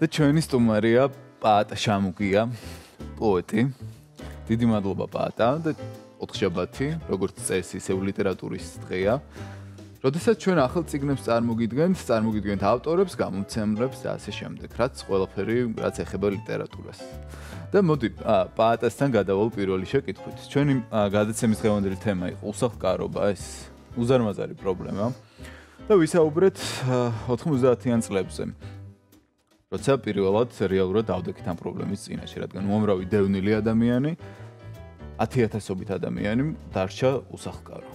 და ჩვენი სტუმარია პაატა შამუკია პოეტი დიდი მადლობა პაატა და ოთხშაბათი როგორც წესი ისე ლიტერატურის დღეა როდესაც ჩვენ ახალ ციგნებს წარმოგიდგენთ წარმოგიდგენთ ავტორებს გამომცემლებს და ასე შემდეგ რაც ყველაფერი რაც ეხება ლიტერატურას და მოდი პაატასთან გადავალ პირველი შეკითხვით ჩვენი გადაცემის დღევანდელი თემა იყო უსახლკარობა ეს უზარმაზარი პრობლემა და ვისაუბრეთ 90-იან წლებზე. როცა პირველად რეალურად დავდექით ამ პრობლემის წინაშე, რადგან უამრავი დევნილი ადამიანი 10000ობით ადამიანი დარჩა უსახლკარო.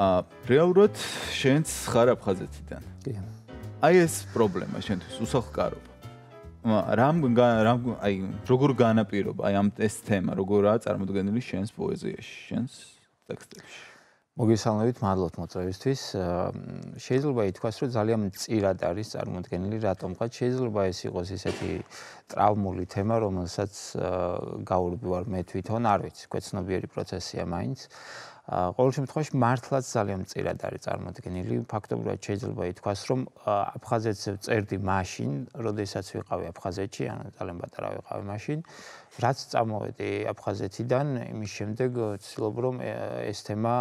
ა რეალურად შენც ხარ აფხაზეთიდან. კი. აი ეს პრობლემა შენთვის უსახლკარობა. რამ რამ აი როგორ განაპირობა აი ამ ეს თემა როგორაა წარმოდგენილი შენს პოეზიაში, შენს ტექსტებში? მოგესალმებით, მადლობთ მოწვევისთვის. შეიძლება ითქვას, რომ ძალიან მწირად არის წარმოქმნილი, რატომღაც შეიძლება ეს იყოს ისეთი ტრავმული თემა, რომელსაც გავურბევარ მე თვითონ, არ ვიცი, კვეცნობიერი პროცესია მაინც. ყოველ შემთხვევაში მართლაც ძალიან მწირად არის წარმოდგენილი. ფაქტობრივად შეიძლება ითქვას, რომ აფხაზეთზე წერდი მაშინ, როდესაც ვიყავი აფხაზეთში, ანუ ძალიან პატარა ვიყავი მაშინ, რაც წამოვედი აფხაზეთიდან, იმის შემდეგ ცდილობ რომ ეს თემა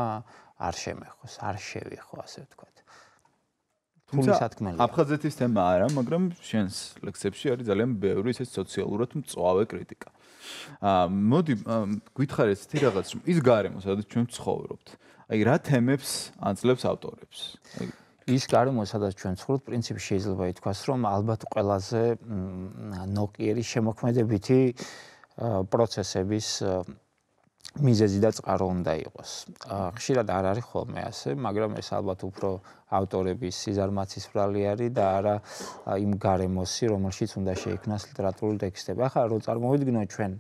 არ შემეხოს, არ შევიხო, ასე ვთქვათ. ფული სათქმელია. აფხაზეთის თემა არა, მაგრამ შენს ლექსებში არის ძალიან ბევრი ესე სოციალურად მწვავე კრიტიკა. აა მოდი გითხარი ესეთი რაღაც, რომ ის გარემო, სადაც ჩვენ ცხოვრობთ. აი რა თემებს აძლევს ავტორებს? ის გარემო, სადაც ჩვენ ცხოვრობთ, პრინციპში შეიძლება ითქვას, რომ ალბათ ყველაზე ნოკიერი შემოქმედებითი პროცესების მიზეზი და წყარო უნდა იყოს. ხშირად არ არის ხოლმე ასე, მაგრამ ეს ალბათ უფრო ავტორების სიზარმაცის ბრალი არის და არა იმ გარემოსი, რომელშიც უნდა შეიქმნას ლიტერატურული ტექსტები. ახლა რო წარმოვიდგინო ჩვენ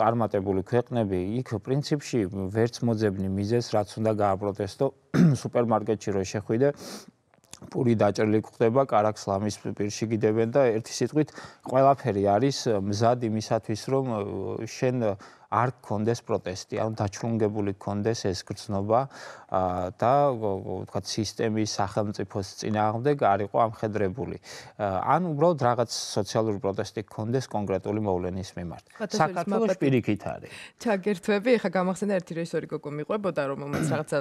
წარმატებული ქვეყნები, იქ პრინციპში ვერც მოძებნი მიზეს, რაც უნდა გააპროტესტო სუპერმარკეტში რო შეხვიდე პური დაჭრილი გვხდება, караქს ლამის პირში გიდებენ და ერთი სიტყვით ყველაფერი არის მზად იმისათვის, რომ შენ არ გქონდეს პროტესტი, ანუ დაჩრუნგებული გქონდეს ეს გრძნობა და ვთქვათ სისტემის სახელმწიფოს წინააღმდეგ არიყო ამხედრებული. ან უბრალოდ რაღაც სოციალური პროტესტი გქონდეს კონკრეტული მოვლენის მიმართ. საქართველოს პირიქით არის. ჩაგერთვები, ეხა გამახსენდა ერთი რეჟისორი გოგო მიყვებოდა რომ მომაც რაღაცა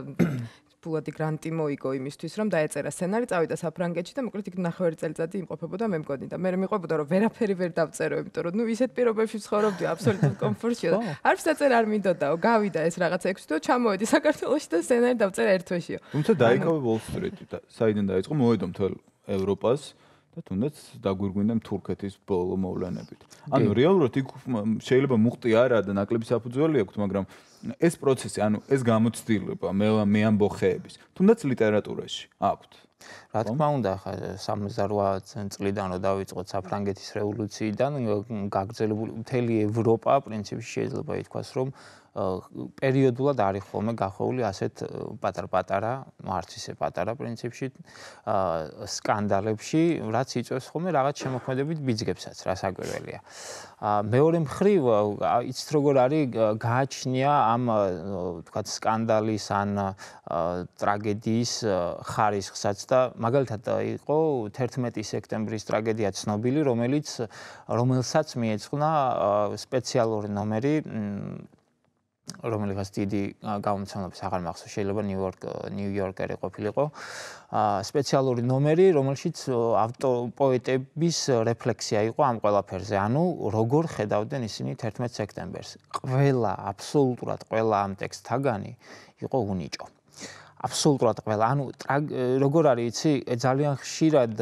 ფულადი გრანტი მოიგო იმისთვის, რომ დაეწერა სცენარი, წავიდა საფრანგეთში და მოკლედ იქ ნახევარი წელიწადი იმყოფებოდა მე მგონი და მე მეყვებოდა რომ ვერაფერი ვერ დავწერო, იმიტომ რომ ნუ ისეთ პირობებში ვცხოვრობდი, აბსოლუტურ კომფორტში და არ ფსაწერ არ მინდოდაო, გავიდა ეს რაღაცა 6 თვე, ჩამოედი საქართველოში და სცენარი დავწერა ერთ თვეშიო. თუმცა დაიკავე ვოლსტრიტი და საიდან დაიწყო მოედო მთელ ევროპას. და თუნდაც დაგვირგვინდნენ თურქეთის ბოლო მოვლენებით. ანუ რეალურად იქ შეიძლება მუხტი არა და ნაკლები საფუძველი აქვს, მაგრამ ეს პროცესი, ანუ ეს გამოცდილება მე მე ამბოხეების, თუნდაც ლიტერატურაში აქვს. რა თქმა უნდა, 68 წლიდან რო დაიწყოთ საფრანგეთის რევოლუციიდან, გაგრძელებული მთელი ევროპა პრინციპში შეიძლება ითქვას, რომ პერიოდულად არის ხოლმე გახვეული ასეთ პატარ-პატარა, ну, არც ისე პატარა პრინციპში სკანდალებში, რაც იწვევს ხოლმე რაღაც შემოქმედებით ბიძგებსაც, რა საგვერელია. ა მეორე მხრივ, იცით როგორ არის გააჩნია ამ თქვათ სკანდალის ან ტრაგედიის ხარისხსაც და მაგალითად იყო 11 სექტემბრის ტრაგედია ცნობილი, რომელიც რომელსაც მიეწყნა სპეციალური ნომერი რომელიღაც დიდი გამომცემლობის აღარ მახსოვს შეიძლება ნიუ-იორკ ნიუ-იორკერი ყოფილიყო სპეციალური ნომერი რომელშიც ავტო პოეტების რეფლექსია იყო ამ ყველაფერზე ანუ როგორ ხედავდნენ ისინი 11 სექტემბერს ყველა აბსოლუტურად ყველა ამ ტექსტთაგანი იყო უნიჭო აბსოლუტურად ყველა ანუ როგორ არის იცი ძალიან ხშირად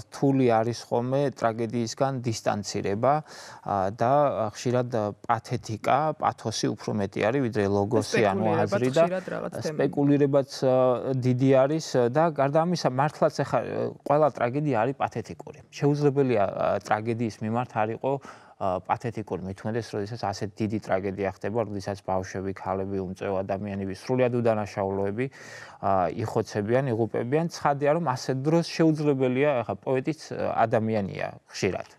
რთული არის ხოლმე ტრაგედიისგან დისტანცირება და ხშირად პათეთიკა პათოსი უფრო მეტი არის ვიდრე ლოგოსი ანუ აზრი და სპეკულირებაც დიდი არის და გარდა ამისა მართლაც ახლა ყველა ტრაგედია არის პათეთიკური შეუძლებელია ტრაგედიის მიმართ არისო პათეტიკური მეთქმედეს, როდესაც ასე დიდი ტრაგედია ხდება, როდესაც ბავშვები, ქალები, უმწეო ადამიანები სრულიად უდანაშაულოები იხოცებიან, იღუპებიან, ცხადია, რომ ასე დროს შეუძლებელია, ახლა პოეტიც ადამიანია, ხშირად.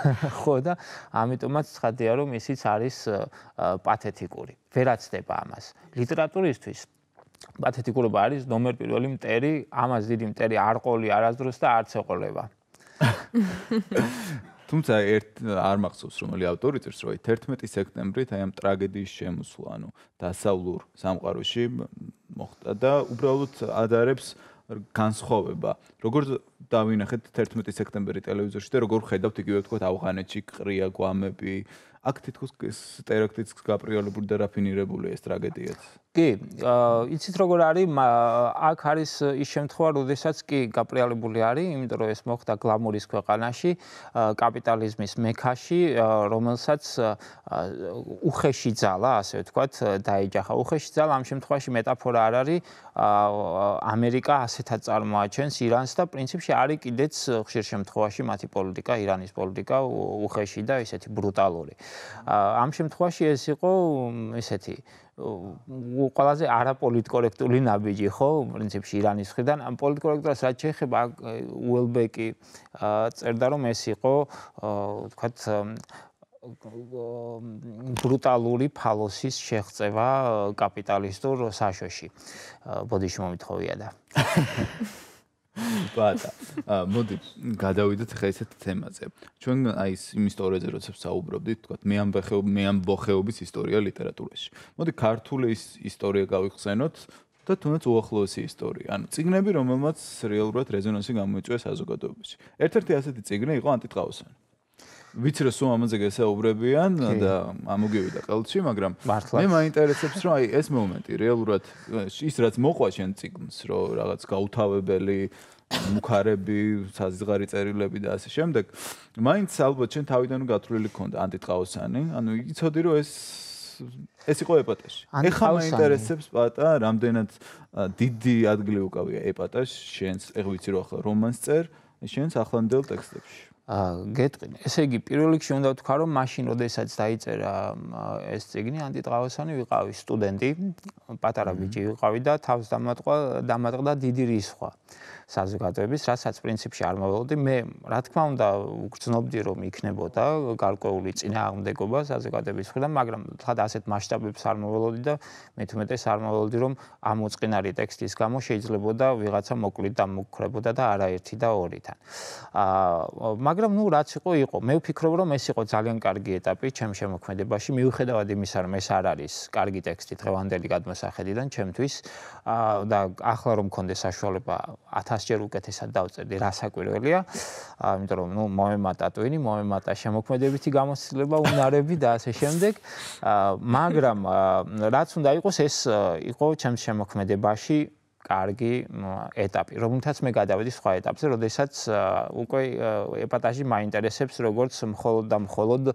ხო და ამიტომაც ცხადია, რომ ისიც არის პათეტიკური. ვერაცდება ამას. ლიტერატურისთვის პათეტიკურობა არის ნომერ პირველი მტერი, ამას დიდი მტერი არ ყოლი არასდროს და არც ეყოლება. თუმცა ერთ არ მახსოვს რომელი ავტორი წერს რომ 11 სექტემბრით აი ამ ტრაგედიის შემოსვლა ანუ დასავლურ სამყაროში მოხდა და უბრალოდ ადარებს განსხოვება როგორც დავინახეთ 11 სექტემბერი ტელევიზორში და როგორ ხედავთ იგივე თქვა ავღანეთში ყრია გვამები აქ თითქოს სტერეოტიპს გაპრიალებული და რაფინირებული ეს ტრაგედიაც. კი, აა იცით როგორ არის, აქ არის ის შემთხვევა, როდესაც კი გაპრიალებული არის, იმიტომ რომ ეს მოხდა გლამურის ქვეყანაში, კაპიტალიზმის მექაში, რომელსაც უხეში ძალა, ასე ვთქვათ, დაეჯახა. უხეში ძალა ამ შემთხვევაში მეტაფორა არ არის, აა ამერიკა ასეთად წარმოაჩენს ირანს და პრინციპში ისე არის კიდეც ხშირ შემთხვევაში მათი პოლიტიკა, ირანის პოლიტიკა უხეში და ესეთი ბრუტალური. ამ შემთხვევაში ეს იყო ესეთი ყველაზე არაპოლიტკორექტული ნაბიჯი, ხო, პრინციპში ირანის ხრიდან. ამ პოლიტკორექტურას რაც შეეხება უელბეკი წერდა რომ ეს იყო თქვათ ბრუტალური ფალოსის შეღწევა კაპიტალისტურ საშოში. ბოდიში მომითხოვია და ბატა მოდი გადავიდეთ ხა ისეთ თემაზე ჩვენ აი ის ისტორიაზე როდესაც საუბრობდით თქვა მე ამ ბახეობ მე ამ ბოხეობის ისტორია ლიტერატურაში მოდი ქართული ისტორია გავიხსენოთ და თუნდაც უახლოესი ისტორია ანუ ციგნები რომელმაც რეალურად რეზონანსი გამოიწვია საზოგადოებაში ერთ-ერთი ასეთი ციგნი იყო ანტიტყავოსანი ვიცი რომ სულ ამაზე გესაუბრებიან და ამოგივიდა ყელში, მაგრამ მე მაინტერესებს რომ აი ეს მომენტი რეალურად ის რაც მოყვა შენ ციკლს, რომ რაღაც გაუთავებელი მუხარები, საზღარი წერილები და ასე შემდეგ. მაინც ალბათ შენ თავიდან გათვლილი ქონდა ანტიტყაოსანი, ანუ იცოდი რომ ეს ეს იყო ეპატაში. ეხლა მაინტერესებს პატა, რამდენად დიდი ადგილი უკავია ეპატაში შენს, ეხ ვიცი რომ ახლა რომანს წერ შენს ახლანდელ ტექსტებში. გეტყინე. ესე იგი, პირველ რიგში უნდა ვთქვა, რომ მაშინ, როდესაც დაიწერა ეს ციგნი, ანტიტრავოსანი ვიყავი სტუდენტი, პატარა ბიჭი ვიყავი და თავს დამატყვა, დამატყდა დიდი რისხვა საზოგადოების, რასაც პრინციპში არ მოველოდი. მე, რა თქმა უნდა, გრძნობდი, რომ იქნებოდა გარკვეული წინააღმდეგობა საზოგადოების მხრიდან, მაგრამ თქვა ასეთ მასშტაბებს არ მოველოდი და მეთუმეტე არ მოველოდი, რომ ამ უצინარი ტექსტის გამო შეიძლება და ვიღაცა მოკლი და მოკრებოდა და არაერთი და ორი თან. აა მაგრამ ნუ რაც იყო იყო მე ვფიქრობ რომ ეს იყო ძალიან კარგი ეტაპი ჩემ შემოქმედებაში მიუხედავად იმისა რომ ეს არ არის კარგი ტექსტი დღევანდელი გადმოსახედიდან ჩემთვის და ახლა რომ მქონდეს საშუალება 1000 ჯერ უკეთესად დავწერდი რა საკვირველია იმიტომ რომ ნუ მომემატა ტვინი მომემატა შემოქმედებითი გამოცდილება უნარები და ასე შემდეგ მაგრამ რაც უნდა იყოს ეს იყო ჩემ შემოქმედებაში კარგი ეტაპი, რომელთაც მე გადავედი სხვა ეტაპზე, როდესაც უკვე ეპატაჟი მაინტერესებს, როგორც მხოლოდ და მხოლოდ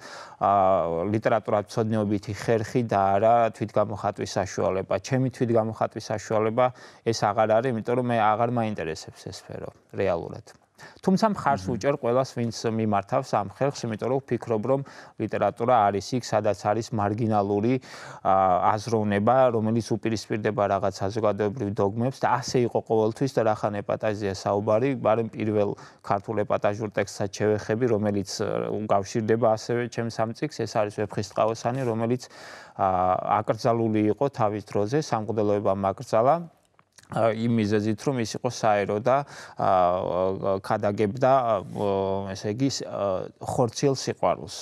ლიტერატურათმცოდნეობითი ხერხი და არა თვითგამოხატვის საშუალება. ჩემი თვითგამოხატვის საშუალება ეს აღარ არის, იმიტომ რომ მე აღარ მაინტერესებს ეს სფერო რეალურად. თუმცა მხარს უჭერ ყველას, ვინც მიმართავს ამ ხერხს, იმიტომ რომ ვფიქრობ, რომ ლიტერატურა არის იქ, სადაც არის მარგინალური აზროვნება, რომელიც უპირისპირდება რაღაც საზოგადოებრივ დოგმებს და ასე იყო ყოველთვის და რახან ეპატაზია საუბარი, მაგრამ პირველ ქართულ ეპატაჟურ ტექსტსაც შევეხები, რომელიც უკავშირდება ასევე ჩემ სამწიგს, ეს არის ვეფხისტყაოსანი, რომელიც აკრძალული იყო თავის დროზე სამღვდელოებამ აკრძალა იმ მიზეზით რომ ის იყო საერო და ქადაგებდა ესე იგი ხორცილ სიყვარულს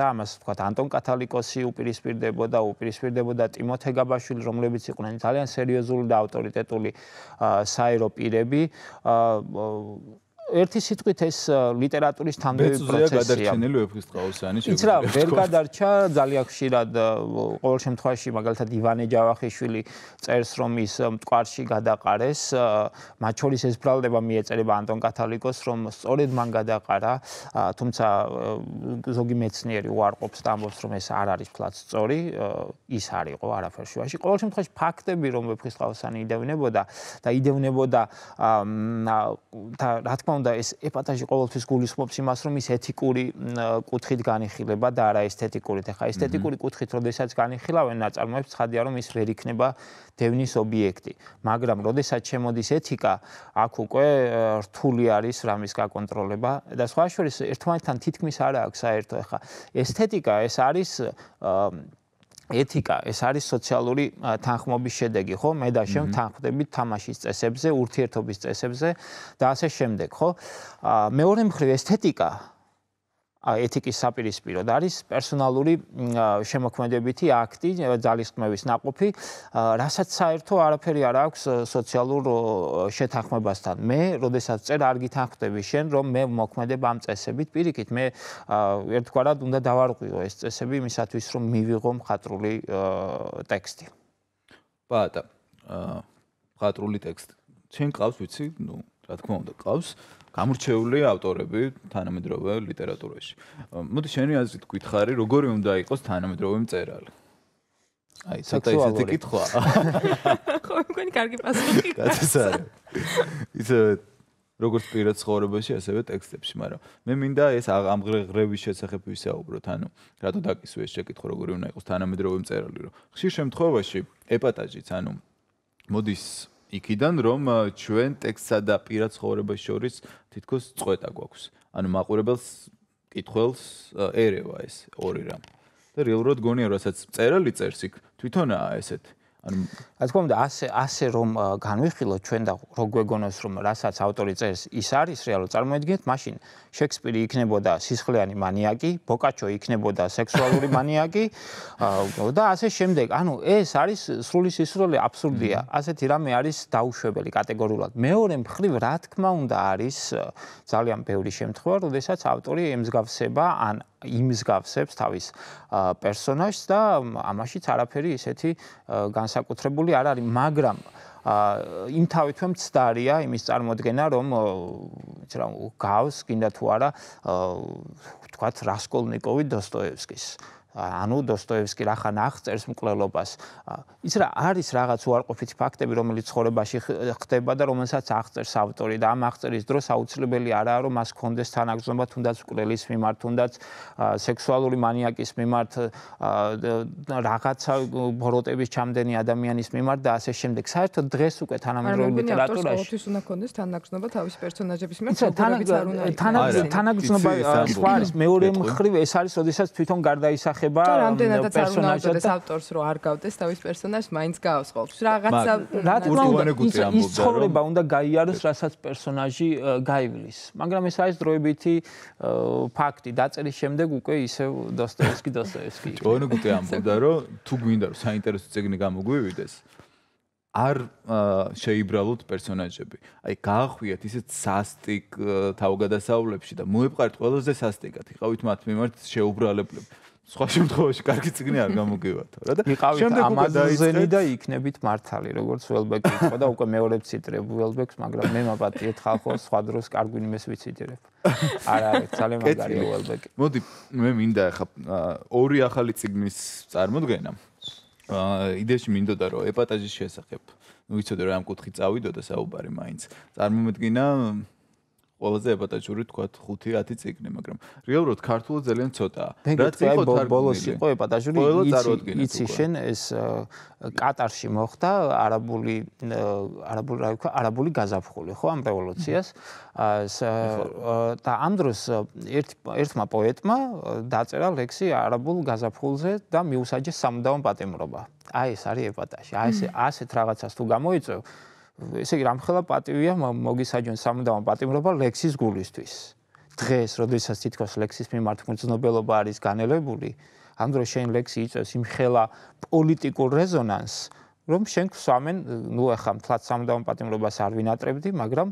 და ამას ვთქვათ ანტონ კათალიკოსი უპირისპირდებოდა უპირისპირდებოდა ტიმოთე გაბაშვილი რომლებიც იყვნენ ძალიან სერიოზული და ავტორიტეტული საერო პირები ერთი სიტყვით ეს ლიტერატურის თანდები პროცესია. ეს ზოგადად ჩენელი ვეფხისტყაოსანი შეგვიძლია. იცრა, ვერ გადარჩა ძალიან ხშირად ყოველ შემთხვევაში მაგალითად ივანე ჯავახიშვილი წერს რომ ის მტკვარში გადაყარეს, მათ შორის ეს ბრალდება მიეწერება ანტონ კათალიკოს რომ სწორედ მან გადაყარა, თუმცა ზოგი მეცნიერი უარყოფს და ამბობს რომ ეს არ არის ფლაც სწორი, ის არისო არაფერ შუაში. ყოველ შემთხვევაში ფაქტები რომ ვეფხისტყაოსანი იდევნებოდა და იდევნებოდა და რა თქმა უნდა ეს ეპატაჟი ყოველთვის გულისხმობს იმას, რომ ის ეთიკური კუთხით განიხილება და არა ესთეტიკურით. ეხა ესთეტიკური კუთხით, როდესაც განიხილავენ ნაწარმოებს, ხადია რომ ის ვერ იქნება დევნის ობიექტი. მაგრამ როდესაც შემოდის ეთიკა, აქ უკვე რთული არის რამის გაკონტროლება და სხვა შორის ერთმანეთთან თითქმის არ აქვს საერთო. ეხა ესთეტიკა ეს არის აა ეთიკა ეს არის სოციალური თანხმობის შედეგი, ხო? მე და შემ თანხმდებით თამაშის წესებზე, ურთიერთობის წესებზე და ასე შემდეგ, ხო? აა მეორე მხრივ ესთეტიკა ეთიკის საპირისპიროდ არის პერსონალური შემოქმედებითი აქტი, ძალისხმევის ნაკופי, რასაც საერთო არაფერი არ აქვს სოციალურ შეთანხმებასთან. მე, როდესაც წერ არ გითანხმდები შენ, რომ მე მოქმედებ ამ წესებით, პირიქით, მე ერთგვარად უნდა დავარღვიო ეს წესები მისათვის, რომ მივიღო მხატრული ტექსტი. ბატა, აა მხატრული ტექსტი. ჩვენ ყავს, ვიცი, ну, რა თქმა უნდა, ყავს. აა გამორჩეული ავტორები თანამედროვე ლიტერატურაში. მოდი შენი აზრით გითხარი, როგორი უნდა იყოს თანამედროვე მწერალი? აი, სათა ისეთი კითხვა. ხო, მგონი კარგი პასუხი. გასასარი. ისე როგორც პირად ცხოვრებაში, ასევე ტექსტებში, მაგრამ მე მინდა ეს აღამღრევის შესახებ ვისაუბროთ, ანუ რატო დაკისვე ეს შეკითხვა, როგორი უნდა იყოს თანამედროვე მწერალი, რომ ხშირ შემთხვევაში ეპატაჟიც, ანუ მოდის იქიდან რომ ჩვენ ტექსტსა და პირად ცხოვრებას შორის თითქოს წყვეტა გვაქვს. ანუ მაყურებელს კითხელს ერევა ეს ორი რამ. და რეალურად გონია რასაც წერალი წერს იქ თვითონაა ესეთი ანუ რა თქმა უნდა ასე ასე რომ განვიხილოთ ჩვენ და რო გვეგონოს რომ რასაც ავტორი წერს ის არის რეალო წარმოედგინეთ მაშინ შექსპირი იქნებოდა სისხლიანი მანიაკი ბოკაჩო იქნებოდა სექსუალური მანიაკი და ასე შემდეგ ანუ ეს არის სრული სისრული აბსურდია ასეთი რამე არის დაუშვებელი კატეგორიულად მეორე მხრივ რა თქმა უნდა არის ძალიან ბევრი შემთხვევა როდესაც ავტორი ემსგავსება ან იმსგავსებს თავის პერსონაჟს და ამაშიც არაფერი ისეთი განსაკუთრებული არ არის, მაგრამ ა იმ თავითვე მცდარია იმის წარმოადგენა რომ ეს რა გავს კიდე თუ არა თქვათ რასკოლნიკოვი დოსტოევსკის ანუ დოსტოევსკი რახან აღწერს მკვლელობას. ის რა არის რაღაც უარყოფითი ფაქტები, რომელიც ხოლებაში ხდება და რომელსაც აღწერს ავტორი და ამ აღწერის დროს აუცილებელი არაა რომ მას კონდეს თანაგზნობა თუნდაც მკვლელის მიმართ, თუნდაც სექსუალური მანიაკის მიმართ, რაღაცა ბოროტების ჩამდენი ადამიანის მიმართ და ასე შემდეგ. საერთოდ დღეს უკვე თანამედროვე ლიტერატურაში ის უნდა კონდეს თანაგზნობა თავის პერსონაჟების მიმართ, თანაგზნობა თანაგზნობა სხვა არის მეორე მხრივ ეს არის, ოდესაც თვითონ გარდაისახ ეხება პერსონაჟად და ავტორს რო არ გავდეს თავის პერსონაჟს მაინც გავს ხოლმე რაღაცა ის ცხოვრება უნდა გაიაროს რასაც პერსონაჟი გაივლის მაგრამ ეს არის დროებითი ფაქტი დაწერის შემდეგ უკვე ისე დოსტოევსკი დოსტოევსკი ჩვენი გუტი ამბობდა რომ თუ გვინდა რომ საინტერესო წიგნი გამოგვივიდეს არ შეიბრალოთ პერსონაჟები. აი გაახვიათ ისეთ სასტიკ თავგადასავლებში და მოიყარეთ ყველაზე სასტიკად. იყავით მათ მიმართ შეუბრალებლები. სხვა შემთხვევაში კარგი ციგნი არ გამოგივათო რა და შემდეგ ამაზონი და იქნებით მართალი როგორც უელბეკი იყო და უკვე მეორე ციტრებ უელბეკს მაგრამ მე მაპატიეთ ხალხო სხვა დროს კარგი იმეს ვიციტირებ არა ძალიან მაგარი უელბეკი მოდი მე მინდა ახლა ორი ახალი ციგნის წარმოდგენა აა იდეაში მინდოდა რომ ეპატაჟის შესახებ ნუ იცოდე რა ამ კუთხით წავიდოდა საუბარი მაინც წარმომედგინა ყველაზე ეპატაჭური თქვა 5-10 ციკლი, მაგრამ რეალურად ქართულად ძალიან ცოტაა. რაც იყო ბოლოს იყო ეპატაჭური იცი იცი შენ ეს კატარში მოხდა არაბული არაბული რა ვიქო არაბული გაზაფხული ხო ამ რევოლუციას და ამ დროს ერთ ერთმა პოეტმა დაწერა ლექსი არაბულ გაზაფხულზე და მიუსაჯეს სამდაო პატემრობა აი ეს არის ეპატაჟი აი ეს ასეთ რაღაცას თუ გამოიწევ ესე იგი რამხელა პატივია მოგისაჯონ სამდავო პატიმრობა ლექსის გულისთვის. დღეს, როდესაც თითქოს ლექსის მიმართ მოძნობელობა არის განელებული, ამ დროს შენ ლექსი იწევს იმ ხელა პოლიტიკურ რეზონანს, რომ შენ ხსვამენ, ნუ ახლა თლაც სამდავო პატიმრობას არ ვინატრებდი, მაგრამ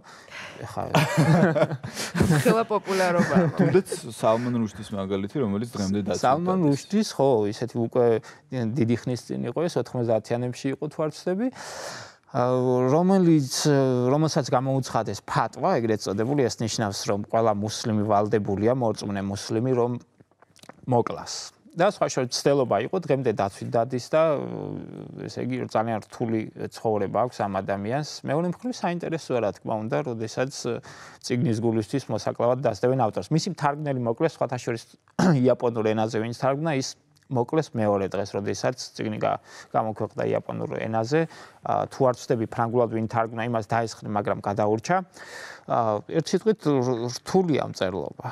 ახლა ხელა პოპულარობა. თუნდაც სალმან რუშდის მაგალითი, რომელიც დღემდე დაცულია. სალმან რუშდის ხო, ისეთი უკვე დიდი ხნის წინ იყო, 90-იანებში იყო თვარცები. რომელიც რომელსაც გამოუცხადეს ფატვა, ეგრეთ წოდებული, ეს ნიშნავს, რომ ყველა მუსლიმი valdebulia, მოწმენე მუსლიმი, რომ მოკლას. და სხვა შეცდელობა იყო დღემდე დაცვით დადის და ესე იგი ძალიან რთული ცხოვრება აქვს ამ ადამიანს. მეორე მხრივ საინტერესოა რა თქმა უნდა, როდესაც ციგნის გულისთვის მოსაკლავად დასდევენ ავტორს. მისი თარგმნელი მოკლეს სხვათა შორის იაპონურ ენაზე, ვინც თარგმნა ის მოკლეს მეორე დღეს, როდესაც წიგნი გამოქვეყნდა იაპონურ ენაზე. თუ არ ვწდები ფრანგულად ვინ თარგმნა იმას დაესხნე, მაგრამ გადაურჩა. ერთ სიტყვით რთულია მწერლობა.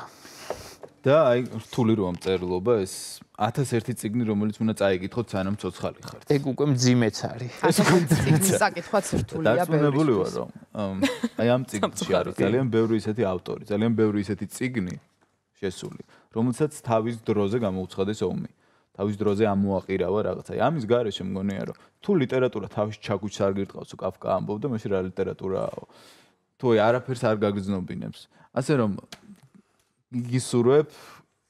და აი რთული როა მწერლობა ეს 1001 წიგნი რომელიც უნდა წაიკითხოთ სანამ ცოცხალი ხართ. ეგ უკვე მძიმეც არის. წაკითხვაც რთულია ბევრი. დაწუნებული ვარ რომ აი ამ წიგნში არის ძალიან ბევრი ისეთი ავტორი, ძალიან ბევრი ისეთი წიგნი შესული, რომელსაც თავის დროზე გამოუცხადეს ომი. აა თავის დროზე ამოაყირავა რაღაცა. ამის გარეშე მგონია რომ თუ ლიტერატურა თავში ჩაგუჩს არ გირტყავს კაფკა ამბობდა, მაშინ რა ლიტერატურაო? თუ აი არაფერს არ გაგზნობინებს. ასე რომ გისურვებ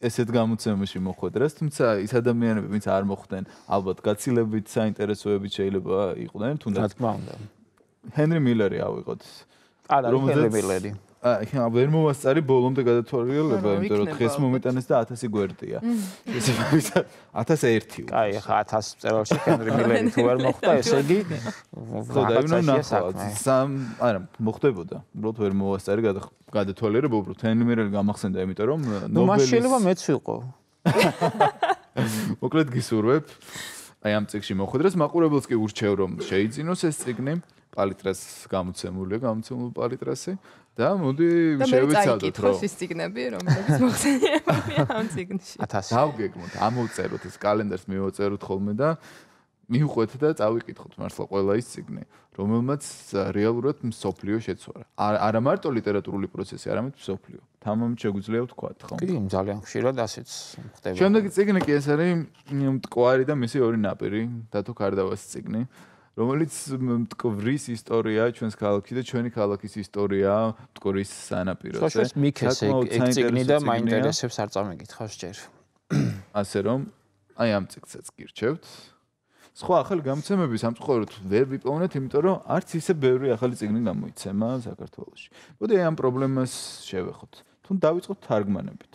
ესეთ გამოცემაში მოხვედრას, თუმცა ის ადამიანები, ვინც არ მოხვდნენ, ალბათ გაცილებით საინტერესოებით შეიძლება იყვნენ, თუნდაც. რა თქმა უნდა. ჰენრი მილერი ავიღოთ. არ არის ფელიმელი. აი, ვერ მომასწარი ბოლომდე გადათვალიერება, იმიტომ რომ დღეს მომიტანეს და 1000 გვერდია. ესე ფაქტად 1001 ვიყავი. კაი, ხა 1000 წერავში ჰენრი მილერი თუ ვერ მოხდა, ესე იგი ხო დაივნო ნახვა. არა, მოხდებოდა. უბრალოდ ვერ მომასწარი გადათვალიერება, უბრალოდ ჰენრი მილერი გამახსენდა, იმიტომ რომ э, ნობელის შეიძლება მეც ვიყო. მოკლედ გისურვებ. აი ამ წიგში მოხვედრას მაყურებელს კი ურჩევ რომ შეიძინოს ეს წიგნი. პალიტრას გამოცემულია, გამოცემულ პალიტრასე და მოდი შევეცადოთ რომ მე წაიკითხო სიგნები რომელიც მოხდენია ამ ციგნში. 1000 დავგეგმოთ, ამოვწეროთ ეს კალენდარს, მივოწეროთ ხოლმე და მიუყვეთ და წავიკითხოთ მართლა ყველა ის ციგნი, რომელმაც რეალურად მსოფლიო შეცვალა. არა მარტო ლიტერატურული პროცესი, არამედ მსოფლიო. თამამ შეგვიძლია თქვა ხომ? კი, ძალიან ხშირად ასეც ხდება. შემდეგი ციგნი კი ეს არის მტკვარი და მისი ორი ნაპირი, დათო კარდავას ციგნი. რომელიც მტკვრის ისტორია ჩვენს ქალაქში და ჩვენი ქალაქის ისტორია მტკვრის სანაპიროზე. ხო, ეს მიქესე ეგ ციგნი და მაინტერესებს არ წამეკითხავს ჯერ. ასე რომ აი ამ ციგცაც გირჩევთ. სხვა ახალი გამოცემები სამწუხაროდ ვერ ვიპოვნეთ, იმიტომ რომ არც ისე ბევრი ახალი ციგნი გამოიცემა საქართველოში. მოდი აი ამ პრობლემას შევეხოთ. თუნ დავიწყოთ თარგმანებით.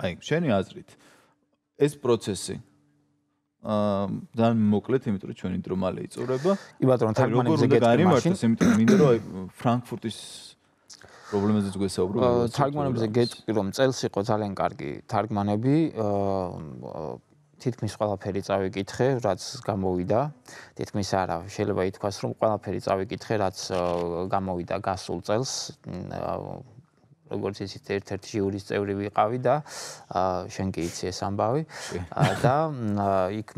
აი, შენი აზრით ეს პროცესი აა ძალიან მოკლედ, იმიტომ რომ ჩვენი დრო მალე იწურება. კი ბატონო, თარგმანებზე გეტყვი მაშინ. იმიტომ რომ მინდა რომ აი ფრანკფურტის პრობლემებზე გვესაუბრო. აა თარგმანებზე გეტყვი რომ წელს იყო ძალიან კარგი თარგმანები, აა თითქმის ყველაფერი წავიკითხე, რაც გამოვიდა. თითქმის არა, შეიძლება ითქვას რომ ყველაფერი წავიკითხე, რაც გამოვიდა გასულ წელს. აა როგორც ისიც ერთ-ერთი ჟიურის წევრი ვიყავი და შენ კიიცი ეს ამბავი და იქ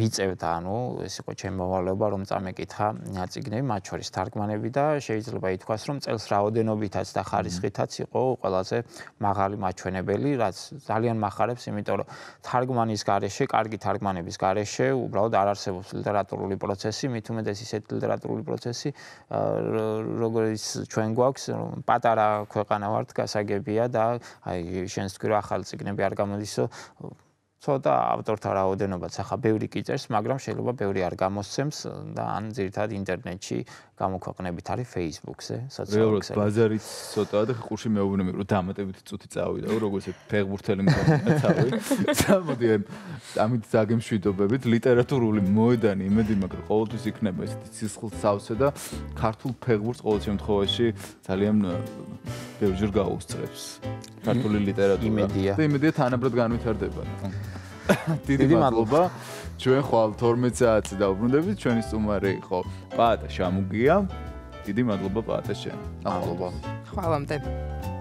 მიწევდა ანუ ეს იყო ჩემი მოვალეობა რომ წამეკითხა ციგნები მათ შორის თარგმანები და შეიძლება ითქვას რომ წელს რაოდენობითაც და ხარისხითაც იყო ყველაზე მაღალი მაჩვენებელი რაც ძალიან מחარებს იმიტომ რომ თარგმანის გარეშე კარგი თარგმანების გარეშე უბრალოდ არ არსებობს ლიტერატურული პროცესი მით უმეტეს ისეთ ლიტერატურული პროცესი როგორც ჩვენ გვაქვს პატარა ქვეყანა ვარ გასაგებია და აი შენს თქვი რა ახალ ციგნები არ გამოდისო ცოტა ავტორთა რაოდენობაც ახლა ბევრი კი წერს, მაგრამ შეიძლება ბევრი არ გამოსცემს და ან ზირთად ინტერნეტში გამოქვეყნებით არის Facebook-ზე, სოციალურ ქსელებზე. ბევრი ბაზარი ცოტაა და ხურში მეუბნები რომ დამატებითი წუთი წავიდა, როგორც ფეგბურთელი მოგაცავი. სამოდი ამით დაგემშვიდობებით, ლიტერატურული მოედანი იმედი მაქვს, ყოველთვის იქნება ეს ციცხლ სავსე და ქართულ ფეგბურთს ყოველ შემთხვევაში ძალიან ბევრი ჟურგა უსწრებს. ქართული ლიტერატურა და იმედია თანაბრად განვითარდება. Thank you. დიდი მადლობა ჩვენ ხვალ 12 საათზე დავბრუნდებით ჩვენი სტუმარი იყო პაატა შამუგია დიდი მადლობა პაატა შენ მადლობა ხვალამდე